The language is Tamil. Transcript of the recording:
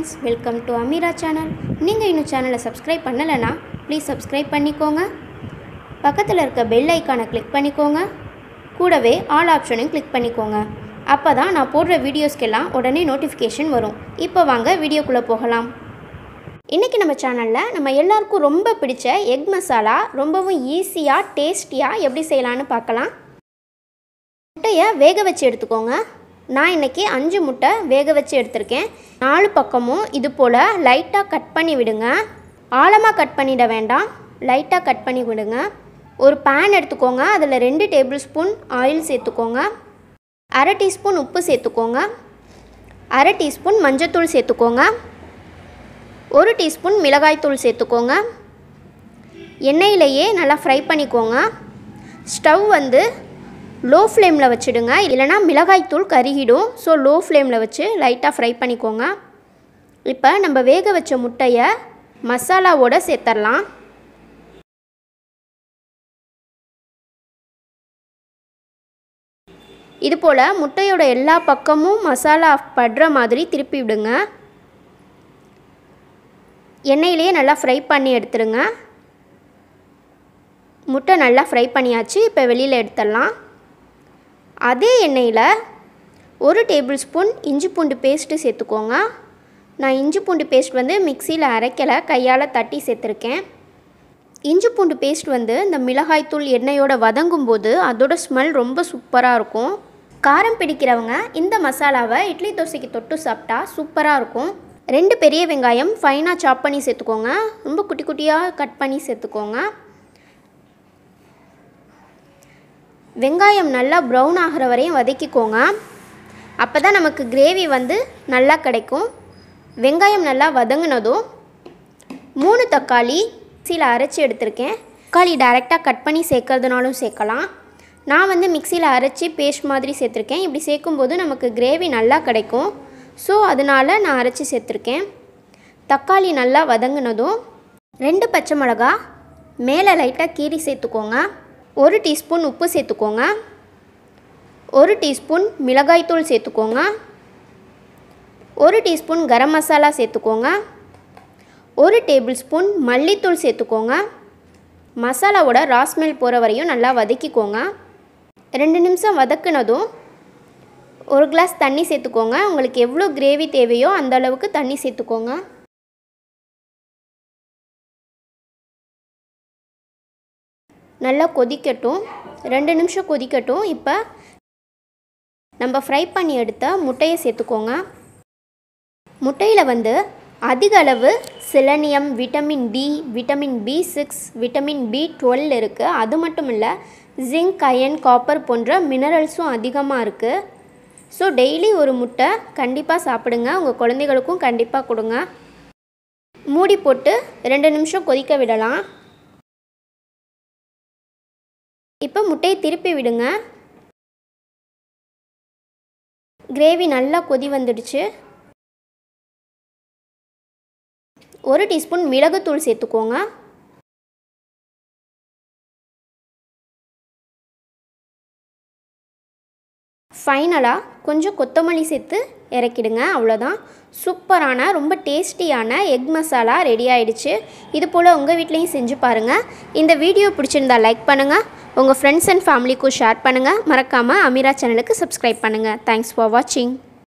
friends welcome to Ameera channel நீங்கள் இன்னும் சேனலை சப்ஸ்கிரைப் பண்ணலைனா ப்ளீஸ் சப்ஸ்கிரைப் பண்ணிக்கோங்க பக்கத்தில் இருக்க பெல் ஐக்கானை கிளிக் பண்ணிக்கோங்க கூடவே ஆல் ஆப்ஷனையும் கிளிக் பண்ணிக்கோங்க அப்போ தான் நான் போடுற வீடியோஸ்க்கெல்லாம் உடனே நோட்டிஃபிகேஷன் வரும் இப்போ வாங்க வீடியோக்குள்ளே போகலாம் இன்றைக்கி நம்ம சேனலில் நம்ம எல்லாருக்கும் ரொம்ப பிடிச்ச எக் மசாலா ரொம்பவும் ஈஸியாக டேஸ்டியாக எப்படி செய்யலான்னு பார்க்கலாம் முட்டையை வேக வச்சு எடுத்துக்கோங்க நான் இன்றைக்கி அஞ்சு முட்டை வேக வச்சு எடுத்திருக்கேன் நாலு பக்கமும் இது போல் லைட்டாக கட் பண்ணி விடுங்க ஆழமாக கட் பண்ணிட வேண்டாம் லைட்டாக கட் பண்ணி விடுங்க ஒரு பேன் எடுத்துக்கோங்க அதில் ரெண்டு டேபிள் ஸ்பூன் ஆயில் சேர்த்துக்கோங்க அரை டீஸ்பூன் உப்பு சேர்த்துக்கோங்க அரை டீஸ்பூன் மஞ்சத்தூள் சேர்த்துக்கோங்க ஒரு டீஸ்பூன் மிளகாய்த்தூள் சேர்த்துக்கோங்க எண்ணெயிலேயே நல்லா ஃப்ரை பண்ணிக்கோங்க ஸ்டவ் வந்து லோ ஃப்ளேமில் வச்சுடுங்க இல்லைனா மிளகாய்த்தூள் கருகிடும் ஸோ லோ ஃப்ளேமில் வச்சு லைட்டாக ஃப்ரை பண்ணிக்கோங்க இப்போ நம்ம வேக வச்ச முட்டையை மசாலாவோடு சேர்த்துடலாம் இது போல் முட்டையோட எல்லா பக்கமும் மசாலா படுற மாதிரி திருப்பி விடுங்க எண்ணெயிலேயே நல்லா ஃப்ரை பண்ணி எடுத்துருங்க முட்டை நல்லா ஃப்ரை பண்ணியாச்சு இப்போ வெளியில் எடுத்துடலாம் அதே எண்ணெயில் ஒரு டேபிள் ஸ்பூன் இஞ்சி பூண்டு பேஸ்ட்டு சேர்த்துக்கோங்க நான் இஞ்சி பூண்டு பேஸ்ட் வந்து மிக்சியில் அரைக்கலை கையால் தட்டி சேர்த்துருக்கேன் இஞ்சி பூண்டு பேஸ்ட் வந்து இந்த மிளகாய்த்தூள் எண்ணெயோட வதங்கும் போது அதோட ஸ்மெல் ரொம்ப சூப்பராக இருக்கும் காரம் பிடிக்கிறவங்க இந்த மசாலாவை இட்லி தோசைக்கு தொட்டு சாப்பிட்டா சூப்பராக இருக்கும் ரெண்டு பெரிய வெங்காயம் ஃபைனாக சாப் பண்ணி சேர்த்துக்கோங்க ரொம்ப குட்டி குட்டியாக கட் பண்ணி சேர்த்துக்கோங்க வெங்காயம் நல்லா ப்ரௌன் ஆகிற வரையும் வதக்கிக்கோங்க அப்போ தான் நமக்கு கிரேவி வந்து நல்லா கிடைக்கும் வெங்காயம் நல்லா வதங்கினதும் மூணு தக்காளி மிக்சியில் அரைச்சி எடுத்திருக்கேன் தக்காளி டைரெக்டாக கட் பண்ணி சேர்க்கறதுனாலும் சேர்க்கலாம் நான் வந்து மிக்சியில் அரைச்சி பேஸ்ட் மாதிரி சேர்த்துருக்கேன் இப்படி சேர்க்கும்போது நமக்கு கிரேவி நல்லா கிடைக்கும் ஸோ அதனால் நான் அரைச்சி சேர்த்துருக்கேன் தக்காளி நல்லா வதங்கினதும் ரெண்டு பச்சை மிளகா மேலே லைட்டாக கீரி சேர்த்துக்கோங்க ஒரு டீஸ்பூன் உப்பு சேர்த்துக்கோங்க ஒரு டீஸ்பூன் மிளகாய்த்தூள் சேர்த்துக்கோங்க ஒரு டீஸ்பூன் கரம் மசாலா சேர்த்துக்கோங்க ஒரு டேபிள் ஸ்பூன் மல்லித்தூள் சேர்த்துக்கோங்க மசாலாவோட ராஸ்மெல் போகிற வரையும் நல்லா வதக்கிக்கோங்க ரெண்டு நிமிஷம் வதக்குனதும் ஒரு கிளாஸ் தண்ணி சேர்த்துக்கோங்க உங்களுக்கு எவ்வளோ கிரேவி தேவையோ அந்த அளவுக்கு தண்ணி சேர்த்துக்கோங்க நல்லா கொதிக்கட்டும் ரெண்டு நிமிஷம் கொதிக்கட்டும் இப்போ நம்ம ஃப்ரை பண்ணி எடுத்த முட்டையை சேர்த்துக்கோங்க முட்டையில் வந்து அதிக அளவு selenium vitamin D vitamin B six vitamin B twelve இருக்குது அது மட்டும் இல்லை ஜிங்க் அயன் காப்பர் போன்ற மினரல்ஸும் அதிகமாக இருக்குது ஸோ டெய்லி ஒரு முட்டை கண்டிப்பாக சாப்பிடுங்க உங்கள் குழந்தைகளுக்கும் கண்டிப்பாக கொடுங்க மூடி போட்டு ரெண்டு நிமிஷம் கொதிக்க விடலாம் இப்போ முட்டையை திருப்பி விடுங்க கிரேவி நல்லா கொதி வந்துடுச்சு ஒரு டீஸ்பூன் மிளகுத்தூள் சேர்த்துக்கோங்க ஃபைனலாக கொஞ்சம் கொத்தமல்லி சேர்த்து இறக்கிடுங்க அவ்வளோதான் சூப்பரான ரொம்ப டேஸ்டியான எக் மசாலா ரெடி ஆகிடுச்சு இது போல் உங்கள் வீட்லேயும் செஞ்சு பாருங்கள் இந்த வீடியோ பிடிச்சிருந்தா லைக் பண்ணுங்கள் உங்கள் ஃப்ரெண்ட்ஸ் அண்ட் ஃபேமிலிக்கும் ஷேர் பண்ணுங்கள் மறக்காமல் அமீரா சேனலுக்கு சப்ஸ்கிரைப் பண்ணுங்கள் தேங்க்ஸ் ஃபார் வாட்சிங்